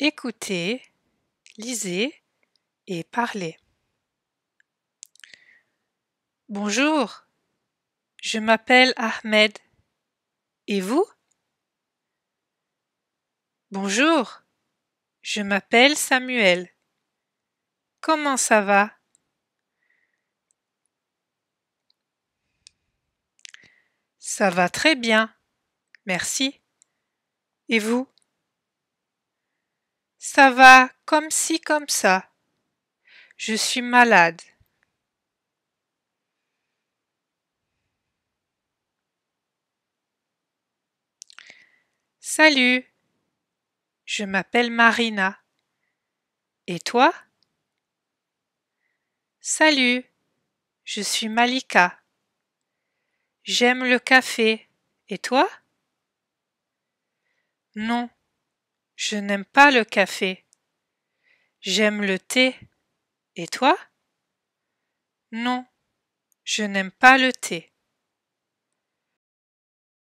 Écoutez, lisez et parlez. Bonjour, je m'appelle Ahmed. Et vous Bonjour, je m'appelle Samuel. Comment ça va Ça va très bien, merci. Et vous ça va comme ci comme ça. Je suis malade. Salut, je m'appelle Marina. Et toi Salut, je suis Malika. J'aime le café. Et toi Non, je n'aime pas le café. J'aime le thé. Et toi Non, je n'aime pas le thé.